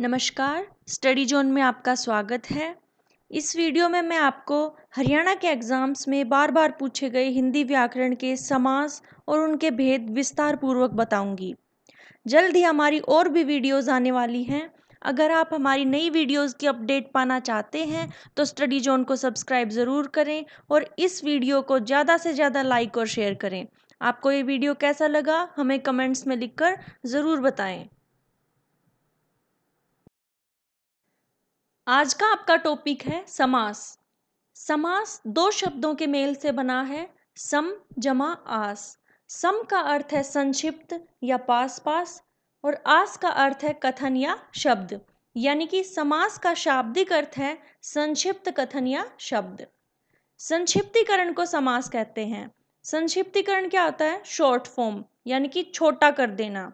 नमस्कार study zone में आपका स्वागत है इस वीडियो में मैं आपको हरियाणा के एग्ज़ाम्स में बार बार पूछे गए हिंदी व्याकरण के समास और उनके भेद विस्तार पूर्वक बताऊंगी। जल्द ही हमारी और भी वीडियोस आने वाली हैं अगर आप हमारी नई वीडियोस की अपडेट पाना चाहते हैं तो स्टडी जोन को सब्सक्राइब ज़रूर करें और इस वीडियो को ज़्यादा से ज़्यादा लाइक और शेयर करें आपको ये वीडियो कैसा लगा हमें कमेंट्स में लिखकर ज़रूर बताएँ आज का आपका टॉपिक है समास समास दो शब्दों के मेल से बना है सम जमा आस सम का अर्थ है संक्षिप्त या पास पास और आस का अर्थ है कथन या शब्द यानी कि समास का शाब्दिक अर्थ है संक्षिप्त कथन या शब्द संक्षिप्तीकरण को समास कहते हैं संक्षिप्तीकरण क्या होता है शॉर्ट फॉर्म यानी कि छोटा कर देना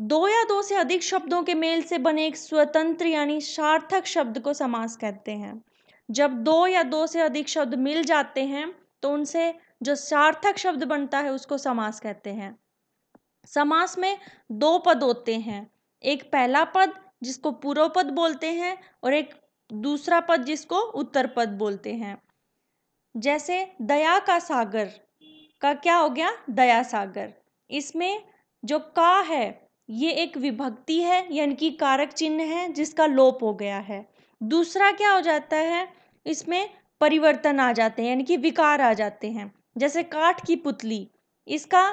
दो या दो से अधिक शब्दों के मेल से बने एक स्वतंत्र यानी सार्थक शब्द को समास कहते हैं जब दो या दो से अधिक शब्द मिल जाते हैं तो उनसे जो सार्थक शब्द बनता है उसको समास कहते हैं समास में दो पद होते हैं एक पहला पद जिसको पूर्व पद बोलते हैं और एक दूसरा पद जिसको उत्तर पद बोलते हैं जैसे दया का सागर का क्या हो गया दया सागर इसमें जो का है ये एक विभक्ति है यानी कि कारक चिन्ह है जिसका लोप हो गया है दूसरा क्या हो जाता है इसमें परिवर्तन आ जाते हैं यानी कि विकार आ जाते हैं जैसे काठ की पुतली इसका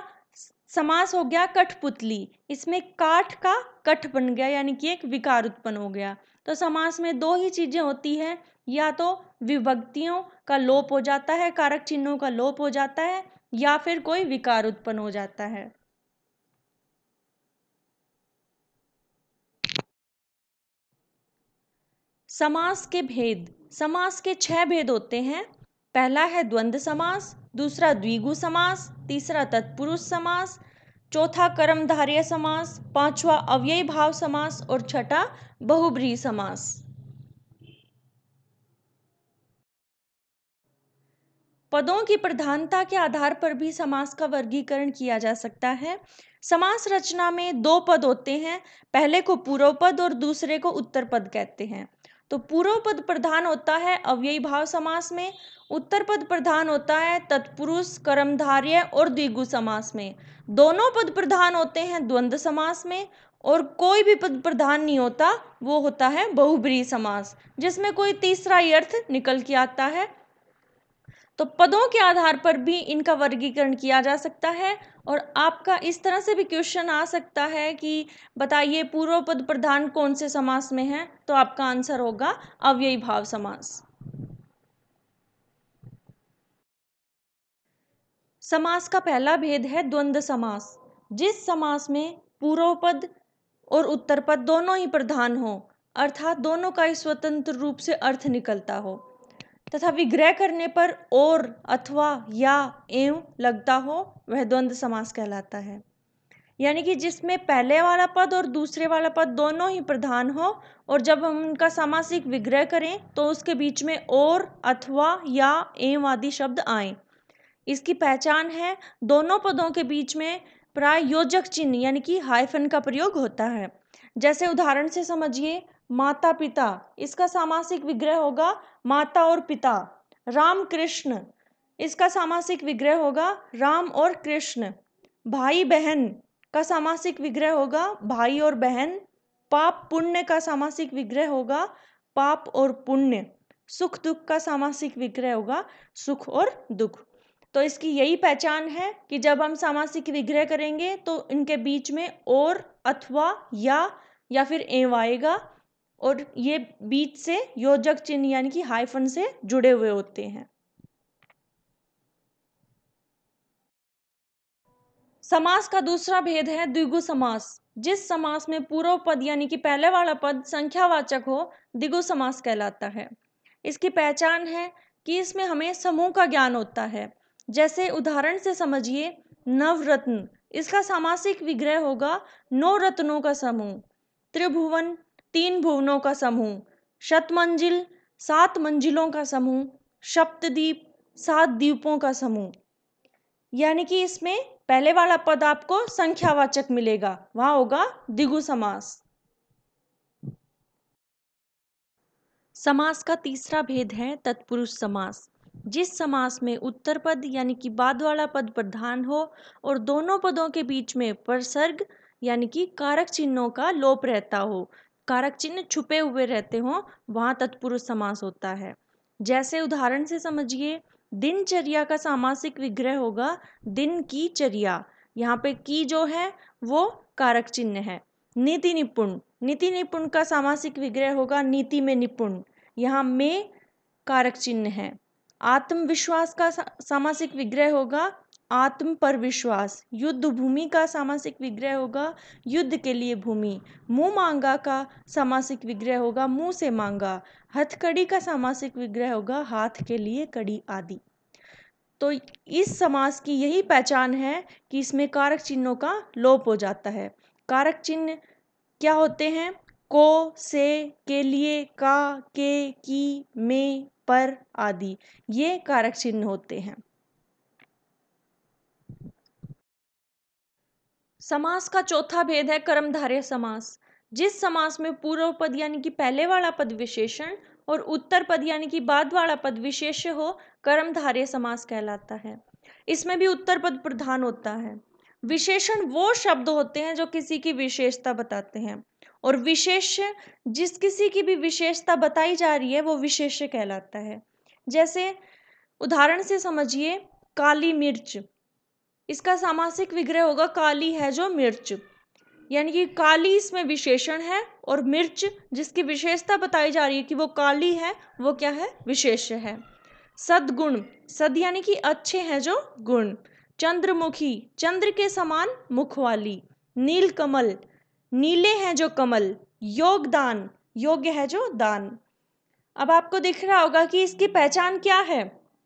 समास हो गया कठपुतली इसमें काठ का कठ बन गया यानी कि एक विकार उत्पन्न हो गया तो समास में दो ही चीज़ें होती हैं या तो विभक्तियों का लोप हो जाता है कारक चिन्हों का लोप हो जाता है या फिर कोई विकार उत्पन्न हो जाता है समास के भेद समास के छह भेद होते हैं पहला है द्वंद्व समास दूसरा द्विगु समास तीसरा तत्पुरुष समास चौथा कर्मधारय समास पांचवा अव्ययी भाव समास और छठा बहुब्री समास पदों की प्रधानता के आधार पर भी समास का वर्गीकरण किया जा सकता है समास रचना में दो पद होते हैं पहले को पूर्व पद और दूसरे को उत्तर पद कहते हैं तो पूर्व पद प्रधान होता है अव्ययी भाव समास में उत्तर पद प्रधान होता है तत्पुरुष कर्मधार्य और द्विगु समास में दोनों पद प्रधान होते हैं द्वंद्व समास में और कोई भी पद प्रधान नहीं होता वो होता है बहुब्री समास जिसमें कोई तीसरा अर्थ निकल के आता है तो पदों के आधार पर भी इनका वर्गीकरण किया जा सकता है और आपका इस तरह से भी क्वेश्चन आ सकता है कि बताइए पूर्व पद प्रधान कौन से समास में है तो आपका आंसर होगा अव्ययी भाव समास समास का पहला भेद है द्वंद्व समास जिस समास में पूर्व पद और उत्तर पद दोनों ही प्रधान हो अर्थात दोनों का ही स्वतंत्र रूप से अर्थ निकलता हो तथा विग्रह करने पर और अथवा या एव लगता हो वह द्वंद्व समास कहलाता है यानी कि जिसमें पहले वाला पद और दूसरे वाला पद दोनों ही प्रधान हो और जब हम उनका सामासिक विग्रह करें तो उसके बीच में और अथवा या एव आदि शब्द आए इसकी पहचान है दोनों पदों के बीच में प्राय योजक चिन्ह यानी कि हाइफन का प्रयोग होता है जैसे उदाहरण से समझिए माता पिता इसका सामासिक विग्रह होगा माता और पिता राम कृष्ण इसका सामासिक विग्रह होगा राम और कृष्ण भाई बहन का सामासिक विग्रह होगा भाई और बहन पाप पुण्य का सामासिक विग्रह होगा पाप और पुण्य सुख दुख का सामासिक विग्रह होगा सुख और दुख तो इसकी यही पहचान है कि जब हम सामासिक विग्रह करेंगे तो इनके बीच में और अथवा या या फिर एव आएगा और ये बीच से योजक चिन्ह यानी कि हाइफन से जुड़े हुए होते हैं समास का दूसरा भेद है द्विगु समास जिस समास में पूर्व पद यानी कि पहले वाला पद संख्यावाचक हो द्विगु समास कहलाता है इसकी पहचान है कि इसमें हमें समूह का ज्ञान होता है जैसे उदाहरण से समझिए नवरत्न इसका सामासिक विग्रह होगा नौ रत्नों का समूह त्रिभुवन तीन भुवनों का समूह शत मंजिल सात मंजिलों का समूह सप्तद्वीप सात द्वीपों का समूह यानी कि इसमें पहले वाला पद आपको संख्यावाचक मिलेगा वहां होगा दिगु समास समास का तीसरा भेद है तत्पुरुष समास जिस समास में उत्तर पद यानी कि बाद वाला पद प्रधान हो और दोनों पदों के बीच में परसर्ग यानी कि कारक चिन्हों का लोप रहता हो कारक चिन्ह छुपे हुए रहते हों वहाँ तत्पुरुष समास होता है जैसे उदाहरण से समझिए दिनचर्या का सामासिक विग्रह होगा दिन की चर्या यहाँ पे की जो है वो कारक चिन्ह है नीति निपुण नीति निपुण का सामासिक विग्रह होगा नीति में निपुण यहाँ में कारक चिन्ह है आत्मविश्वास का सामासिक विग्रह होगा आत्म पर विश्वास युद्ध भूमि का सामासिक विग्रह होगा युद्ध के लिए भूमि मुँह मांगा का सामासिक विग्रह होगा मुँह से मांगा हथकड़ी का सामासिक विग्रह होगा हाथ के लिए कड़ी आदि तो इस समास की यही पहचान है कि इसमें कारक चिन्हों का लोप हो जाता है कारक चिन्ह क्या होते हैं को से के लिए का के की में पर आदि ये कारक चिन्ह होते हैं समास का चौथा भेद है कर्मधारय समास जिस समास में पूर्व पद यानी कि पहले वाला पद विशेषण और उत्तर पद यानी कि बाद वाला पद विशेष हो कर्मधारय समास कहलाता है इसमें भी उत्तर पद प्रधान होता है विशेषण वो शब्द होते हैं जो किसी की विशेषता बताते हैं और विशेष जिस किसी की भी विशेषता बताई जा रही है वो विशेष कहलाता है जैसे उदाहरण से समझिए काली मिर्च इसका सामासिक विग्रह होगा काली है जो मिर्च यानी कि काली इसमें विशेषण है और मिर्च जिसकी विशेषता बताई जा रही है कि वो काली है वो क्या है विशेष है सदगुण सद यानी कि अच्छे हैं जो गुण चंद्रमुखी चंद्र के समान मुख वाली नील कमल नीले हैं जो कमल योगदान योग्य है जो दान अब आपको दिख रहा होगा कि इसकी पहचान क्या है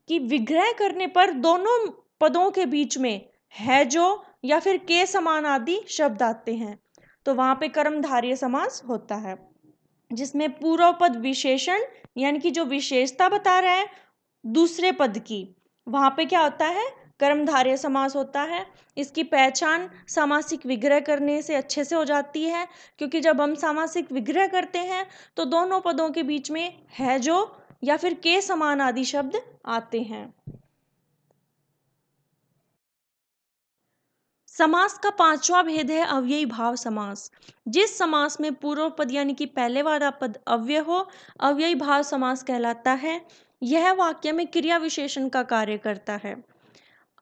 कि विग्रह करने पर दोनों पदों के बीच में है जो या फिर के समान आदि शब्द आते हैं तो वहाँ पे कर्मधारय समास होता है जिसमें पूर्व पद विशेषण यानी कि जो विशेषता बता रहा है दूसरे पद की वहाँ पे क्या होता है कर्मधारय समास होता है इसकी पहचान सामासिक विग्रह करने से अच्छे से हो जाती है क्योंकि जब हम सामासिक विग्रह करते हैं तो दोनों पदों के बीच में है जो या फिर के समान आदि शब्द आते हैं समास का पांचवा भेद है अव्ययी भाव समास जिस समास में पूर्व पद यानी कि पहले वाला पद अव्यय हो अव्ययी भाव समास कहलाता है यह वाक्य में क्रिया विशेषण का कार्य करता है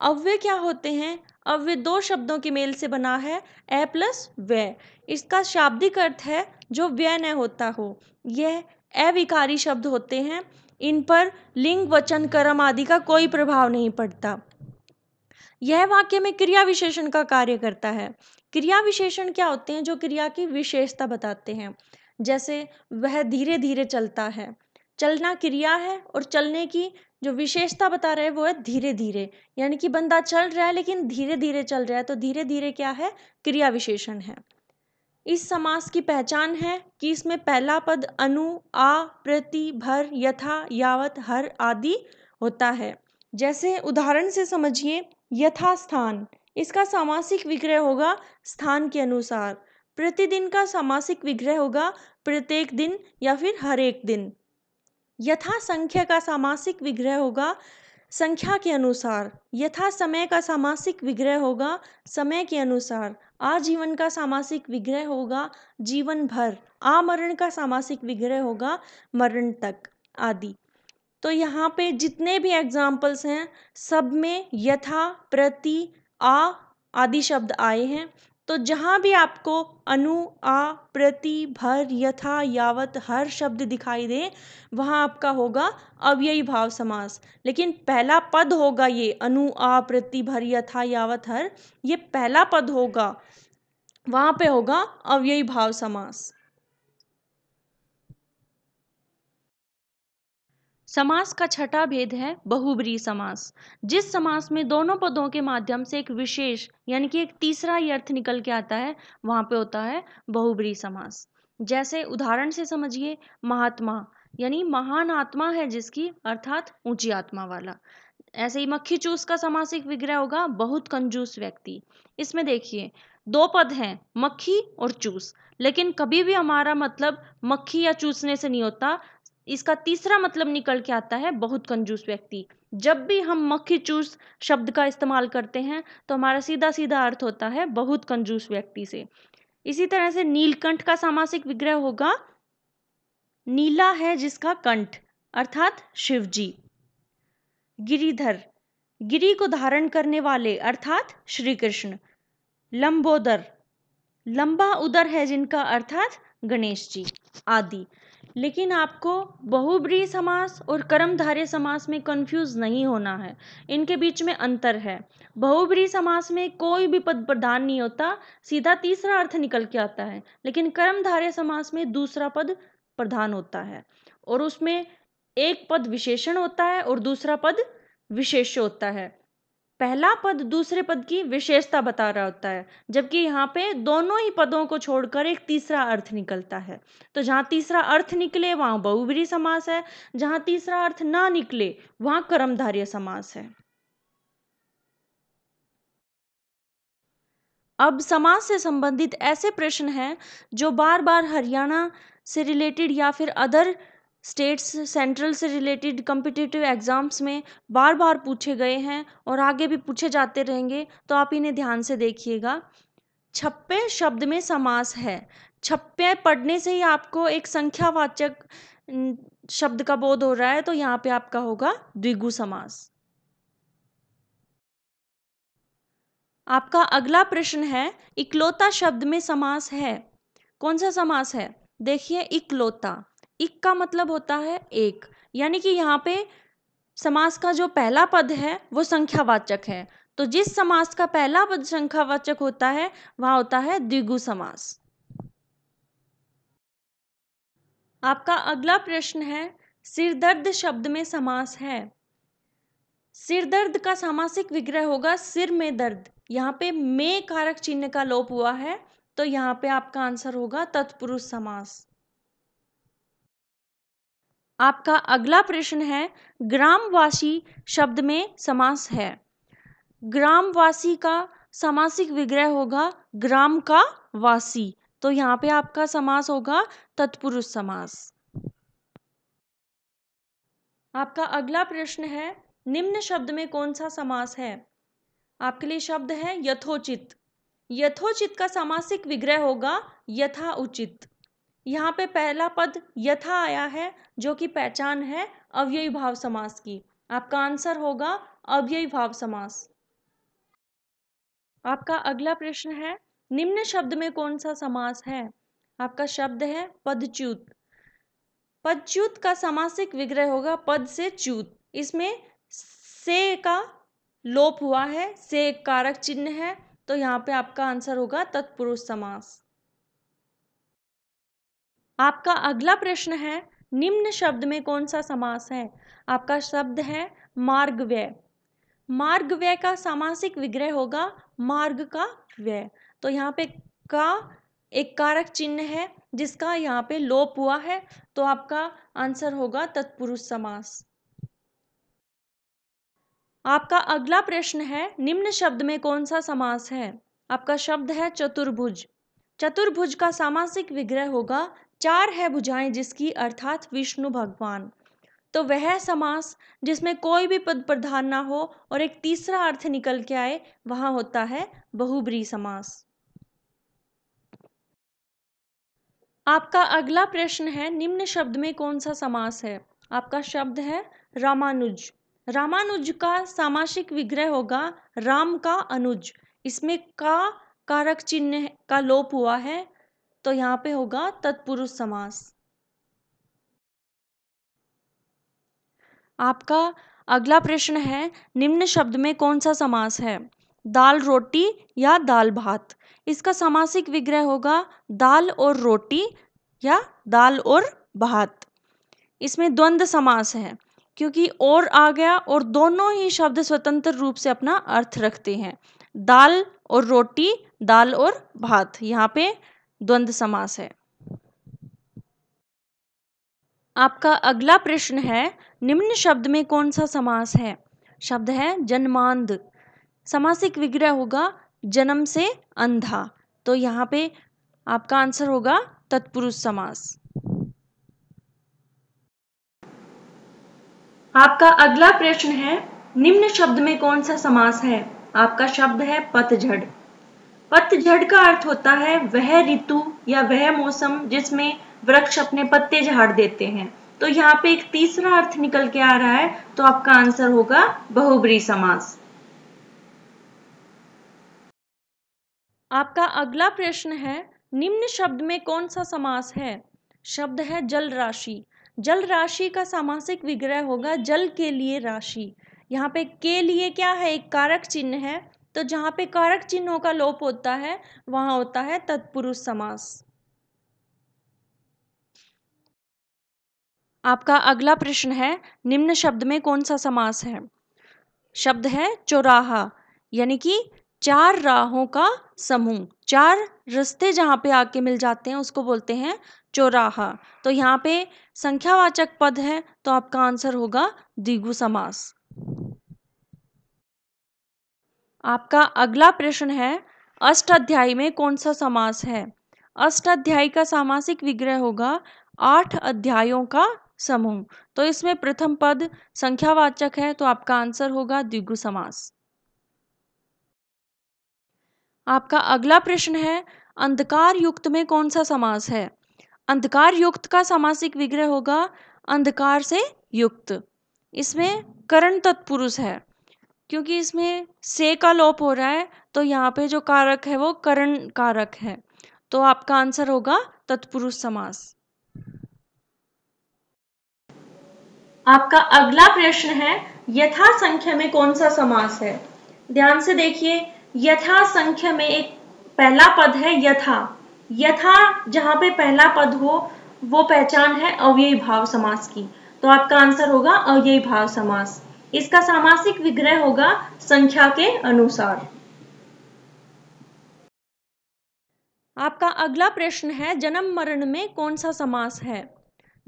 अव्यय क्या होते हैं अव्यय दो शब्दों के मेल से बना है ए प्लस व्यय इसका शाब्दिक अर्थ है जो व्यय न होता हो यह अविकारी शब्द होते हैं इन पर लिंग वचन कर्म आदि का कोई प्रभाव नहीं पड़ता यह वाक्य में क्रिया विशेषण का कार्य करता है क्रिया विशेषण क्या होते हैं जो क्रिया की विशेषता बताते हैं जैसे वह धीरे धीरे चलता है चलना क्रिया है और चलने की जो विशेषता बता रहे हैं वो है धीरे धीरे यानी कि बंदा चल रहा है लेकिन धीरे धीरे चल रहा है तो धीरे धीरे क्या है क्रिया विशेषण है इस समास की पहचान है कि इसमें पहला पद अनु आ प्रति भर यथा यावत हर आदि होता है जैसे उदाहरण से समझिए यथास्थान इसका सामासिक विग्रह होगा स्थान के अनुसार प्रतिदिन का सामासिक विग्रह होगा प्रत्येक दिन या फिर हर एक दिन यथा संख्या का सामासिक विग्रह होगा संख्या के अनुसार यथा समय का सामासिक विग्रह होगा समय के अनुसार आजीवन का सामासिक विग्रह होगा जीवन भर आमरण का सामासिक विग्रह होगा मरण तक आदि तो यहाँ पे जितने भी एग्जाम्पल्स हैं सब में यथा प्रति आ आदि शब्द आए हैं तो जहाँ भी आपको अनु आ प्रति भर यथा यावत हर शब्द दिखाई दे वहाँ आपका होगा अव्ययी भाव समास लेकिन पहला पद होगा ये अनु आ प्रति भर यथा यावत हर ये पहला पद होगा वहाँ पे होगा अव्ययी भाव समास समास का छठा भेद है बहुब्री समास जिस समास में दोनों पदों के माध्यम से एक विशेष यानी कि एक तीसरा ही अर्थ निकल के आता है वहां पे होता है बहुब्री समास जैसे उदाहरण से समझिए महात्मा यानी महान आत्मा है जिसकी अर्थात ऊंची आत्मा वाला ऐसे ही मक्खी चूस का समासिक विग्रह होगा बहुत कंजूस व्यक्ति इसमें देखिए दो पद हैं मक्खी और चूस लेकिन कभी भी हमारा मतलब मक्खी या चूसने से नहीं होता इसका तीसरा मतलब निकल के आता है बहुत कंजूस व्यक्ति जब भी हम मक्खी चूस शब्द का इस्तेमाल करते हैं तो हमारा सीधा सीधा अर्थ होता है बहुत कंजूस व्यक्ति से इसी तरह से नीलकंठ का सामासिक विग्रह होगा नीला है जिसका कंठ अर्थात शिवजी गिरिधर गिरी को धारण करने वाले अर्थात श्री कृष्ण लंबोदर लंबा उदर है जिनका अर्थात गणेश जी आदि लेकिन आपको बहुब्री समास और कर्मधारय समास में कंफ्यूज नहीं होना है इनके बीच में अंतर है बहुब्री समास में कोई भी पद प्रधान नहीं होता सीधा तीसरा अर्थ निकल के आता है लेकिन कर्मधारय समास में दूसरा पद प्रधान होता है और उसमें एक पद विशेषण होता है और दूसरा पद विशेष होता है पहला पद दूसरे पद की विशेषता बता रहा होता है जबकि यहाँ पे दोनों ही पदों को छोड़कर एक तीसरा अर्थ निकलता है तो जहाँ तीसरा अर्थ निकले वहाँ बहुवरी समास है जहाँ तीसरा अर्थ ना निकले वहाँ कर्मधार्य समास है अब समाज से संबंधित ऐसे प्रश्न हैं जो बार बार हरियाणा से रिलेटेड या फिर अदर स्टेट्स सेंट्रल से रिलेटेड कम्पिटिटिव एग्ज़ाम्स में बार बार पूछे गए हैं और आगे भी पूछे जाते रहेंगे तो आप इन्हें ध्यान से देखिएगा छप्पे शब्द में समास है छप्पे पढ़ने से ही आपको एक संख्यावाचक शब्द का बोध हो रहा है तो यहाँ पे आपका होगा द्विगु समास आपका अगला प्रश्न है इकलौता शब्द में समास है कौन सा समास है देखिए इकलौता इक का मतलब होता है एक यानी कि यहाँ पे समास का जो पहला पद है वो संख्यावाचक है तो जिस समास का पहला पद संख्यावाचक होता है वह होता है द्विगु समास आपका अगला प्रश्न है सिरदर्द शब्द में समास है सिरदर्द का सामासिक विग्रह होगा सिर में दर्द यहाँ पे में कारक चिन्ह का लोप हुआ है तो यहाँ पे आपका आंसर होगा तत्पुरुष समास आपका अगला प्रश्न है ग्रामवासी शब्द में समास है ग्रामवासी का समासिक विग्रह होगा ग्राम का वासी तो यहाँ पे आपका समास होगा तत्पुरुष समास आपका अगला प्रश्न है निम्न शब्द में कौन सा समास है आपके लिए शब्द है यथोचित यथोचित का समासिक विग्रह होगा यथा उचित यहाँ पे पहला पद यथा आया है जो कि पहचान है अव्ययी भाव समास की आपका आंसर होगा अव्ययी भाव समास आपका अगला प्रश्न है निम्न शब्द में कौन सा समास है आपका शब्द है पदच्युत पदच्युत का समासिक विग्रह होगा पद से च्युत इसमें से का लोप हुआ है से कारक चिन्ह है तो यहाँ पे आपका आंसर होगा तत्पुरुष समास आपका अगला प्रश्न है निम्न शब्द में कौन सा समास है आपका शब्द है मार्ग व्यय मार्ग व्यय का सामासिक विग्रह होगा मार्ग का व्यय तो यहाँ पे का एक कारक चिन्ह है जिसका यहाँ पे लोप हुआ है तो आपका आंसर होगा तत्पुरुष समास आपका अगला प्रश्न है निम्न शब्द में कौन सा समास है आपका शब्द है चतुर्भुज चतुर्भुज का सामासिक विग्रह होगा चार है भुजाएं जिसकी अर्थात विष्णु भगवान तो वह समास जिसमें कोई भी पद प्रधान ना हो और एक तीसरा अर्थ निकल के आए वहां होता है बहुब्री समास आपका अगला प्रश्न है निम्न शब्द में कौन सा समास है आपका शब्द है रामानुज रामानुज का सामासिक विग्रह होगा राम का अनुज इसमें का कारक चिन्ह का लोप हुआ है तो यहाँ पे होगा तत्पुरुष समास आपका अगला प्रश्न है निम्न शब्द में कौन सा समास है दाल रोटी या दाल भात इसका सामासिक विग्रह होगा दाल और रोटी या दाल और भात इसमें द्वंद्व समास है क्योंकि और आ गया और दोनों ही शब्द स्वतंत्र रूप से अपना अर्थ रखते हैं दाल और रोटी दाल और भात यहाँ पे द्वंद समास है आपका अगला प्रश्न है निम्न शब्द में कौन सा समास है शब्द है जन्मांध समासिक विग्रह होगा जन्म से अंधा तो यहाँ पे आपका आंसर होगा तत्पुरुष समास आपका अगला प्रश्न है निम्न शब्द में कौन सा समास है आपका शब्द है पतझड़ पतझड़ का अर्थ होता है वह ऋतु या वह मौसम जिसमें वृक्ष अपने पत्ते झाड़ देते हैं तो यहाँ पे एक तीसरा अर्थ निकल के आ रहा है तो आपका आंसर होगा बहुबरी समास आपका अगला प्रश्न है निम्न शब्द में कौन सा समास है शब्द है जल राशि जल राशि का सामासिक विग्रह होगा जल के लिए राशि यहाँ पे के लिए क्या है एक कारक चिन्ह है तो जहाँ पे कारक चिन्हों का लोप होता है वहाँ होता है तत्पुरुष समास आपका अगला प्रश्न है निम्न शब्द में कौन सा समास है शब्द है चौराहा यानी कि चार राहों का समूह चार रस्ते जहाँ पे आके मिल जाते हैं उसको बोलते हैं चौराहा तो यहाँ पे संख्यावाचक पद है तो आपका आंसर होगा द्विगु समास आपका अगला प्रश्न है अष्टाध्यायी में कौन सा समास है अष्टाध्यायी का सामासिक विग्रह होगा आठ अध्यायों का समूह तो इसमें प्रथम पद संख्यावाचक है तो आपका आंसर होगा द्विगु समास आपका अगला प्रश्न है अंधकार युक्त में कौन सा समास है अंधकार युक्त का सामासिक विग्रह होगा अंधकार से युक्त इसमें करण तत्पुरुष है क्योंकि इसमें से का लोप हो रहा है तो यहाँ पे जो कारक है वो करण कारक है तो आपका आंसर होगा तत्पुरुष समास आपका अगला प्रश्न है यथा संख्या में कौन सा समास है ध्यान से देखिए यथा संख्या में एक पहला पद है यथा यथा जहां पे पहला पद हो वो पहचान है अव्ययी भाव समास की तो आपका आंसर होगा अव्ययी भाव समास इसका सामासिक विग्रह होगा संख्या के अनुसार आपका अगला प्रश्न है जन्म मरण में कौन सा समास है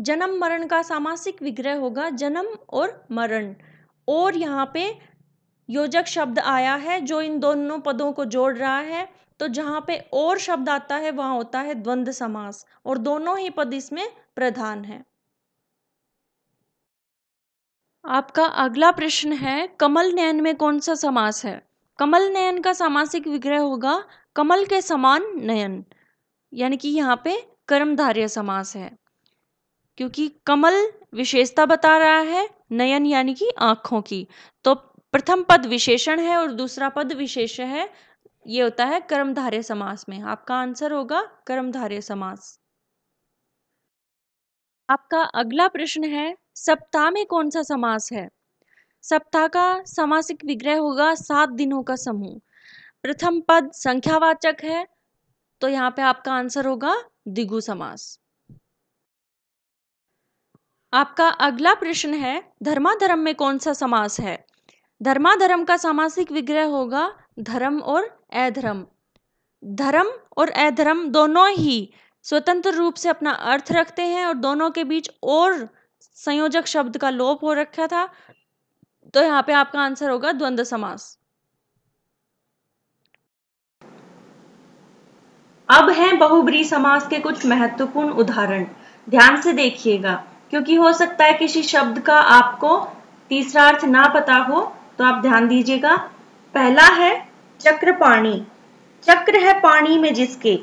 जन्म मरण का सामासिक विग्रह होगा जन्म और मरण और यहाँ पे योजक शब्द आया है जो इन दोनों पदों को जोड़ रहा है तो जहाँ पे और शब्द आता है वहाँ होता है द्वंद्व समास और दोनों ही पद इसमें प्रधान है आपका अगला प्रश्न है कमल नयन में कौन सा समास है कमल नयन का सामासिक विग्रह होगा कमल के समान नयन यानी कि यहाँ पे कर्मधार्य समास है क्योंकि कमल विशेषता बता रहा है नयन यानी कि आँखों की तो प्रथम पद विशेषण है और दूसरा पद विशेष है ये होता है कर्मधार्य समास में आपका आंसर होगा कर्मधार्य समास आपका अगला प्रश्न है सप्ताह में कौन सा समास है सप्ताह का समासिक विग्रह होगा सात दिनों का समूह प्रथम पद संख्यावाचक है तो यहाँ पे आपका आंसर होगा दिगु समास आपका अगला प्रश्न है धर्माधर्म में कौन सा समास है धर्माधर्म का सामासिक विग्रह होगा धर्म और अधर्म धर्म और अधर्म दोनों ही स्वतंत्र रूप से अपना अर्थ रखते हैं और दोनों के बीच और संयोजक शब्द का लोप हो रखा था तो यहाँ पे आपका आंसर होगा द्वंद्व समास अब है बहुब्री समास के कुछ महत्वपूर्ण उदाहरण ध्यान से देखिएगा क्योंकि हो सकता है किसी शब्द का आपको तीसरा अर्थ ना पता हो तो आप ध्यान दीजिएगा पहला है चक्र पाणी चक्र है पाणी में जिसके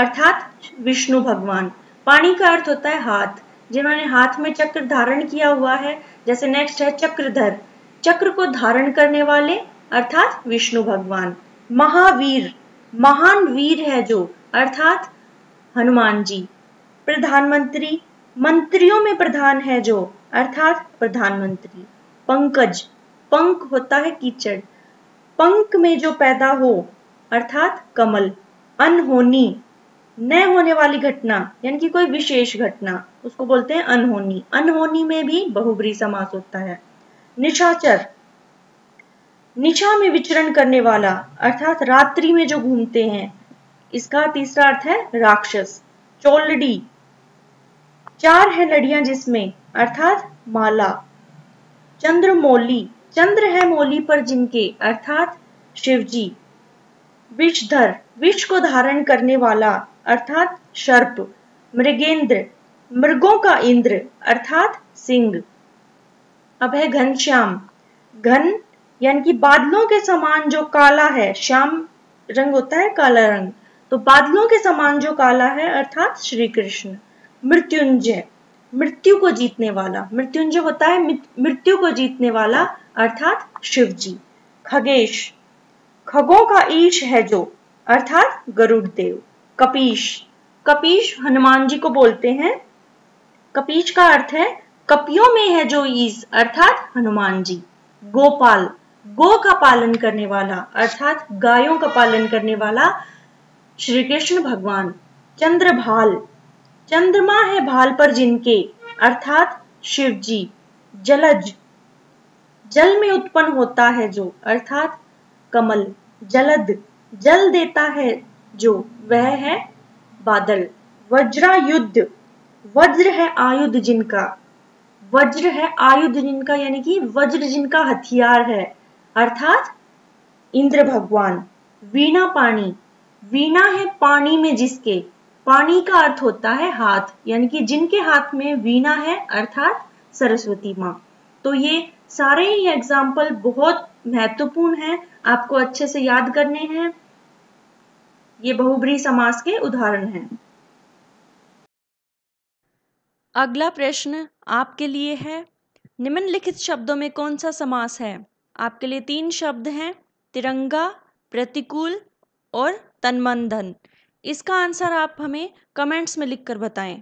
अर्थात विष्णु भगवान पाणी का अर्थ होता है हाथ जिन्होंने हाथ में चक्र धारण किया हुआ है जैसे नेक्स्ट है चक्रधर चक्र को धारण करने वाले अर्थात विष्णु भगवान महावीर महान वीर है जो अर्थात हनुमान जी प्रधानमंत्री मंत्रियों में प्रधान है जो अर्थात प्रधानमंत्री पंकज पंक होता है कीचड़ पंक में जो पैदा हो अर्थात कमल अनहोनी न होने वाली घटना यानी कि कोई विशेष घटना उसको बोलते हैं अनहोनी अनहोनी में भी बहुब्री समास होता है निशाचर निशा में विचरण करने वाला अर्थात रात्रि में जो घूमते हैं इसका तीसरा अर्थ है राक्षस चोलडी चार है लड़िया जिसमें अर्थात माला चंद्रमोली चंद्र है मोली पर जिनके अर्थात शिवजी विषधर विष को धारण करने वाला अर्थात सर्प मृगेंद्र मृगों का इंद्र अर्थात सिंह अब है घनश्याम घन यानी कि बादलों के समान जो काला है श्याम रंग होता है काला रंग तो बादलों के समान जो काला है अर्थात श्री कृष्ण मृत्युंजय मृत्यु को जीतने वाला मृत्युंजय होता है मृत्यु को जीतने वाला अर्थात शिव जी खगेश खगों का ईश है जो अर्थात गरुड़ देव कपीश कपीश हनुमान जी को बोलते हैं कपीश का अर्थ है कपियों में है जो ईस अर्थात हनुमान जी गोपाल गो का पालन करने वाला अर्थात गायों का पालन करने वाला श्री कृष्ण भगवान चंद्रभाल चंद्रमा है भाल पर जिनके अर्थात शिव जी जलज जल में उत्पन्न होता है जो अर्थात कमल जलद जल देता है जो वह है बादल वज्रायुद्ध वज्र है आयुध जिनका वज्र है आयुध जिनका यानी कि वज्र जिनका हथियार है अर्थात इंद्र भगवान वीणा पानी वीणा है पानी में जिसके पानी का अर्थ होता है हाथ यानी कि जिनके हाथ में वीणा है अर्थात सरस्वती माँ तो ये सारे ही एग्जाम्पल बहुत महत्वपूर्ण हैं आपको अच्छे से याद करने हैं ये बहुब्री समास के उदाहरण हैं अगला प्रश्न आपके लिए है निम्नलिखित शब्दों में कौन सा समास है आपके लिए तीन शब्द हैं तिरंगा प्रतिकूल और तनमंधन इसका आंसर आप हमें कमेंट्स में लिखकर बताएं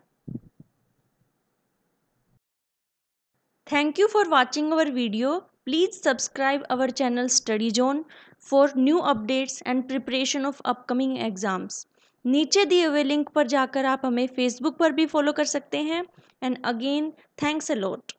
thank you for watching our video please subscribe our channel study zone for new updates and preparation of upcoming exams नीचे दिए हुए लिंक पर जाकर आप हमें फेसबुक पर भी फॉलो कर सकते हैं and again thanks a lot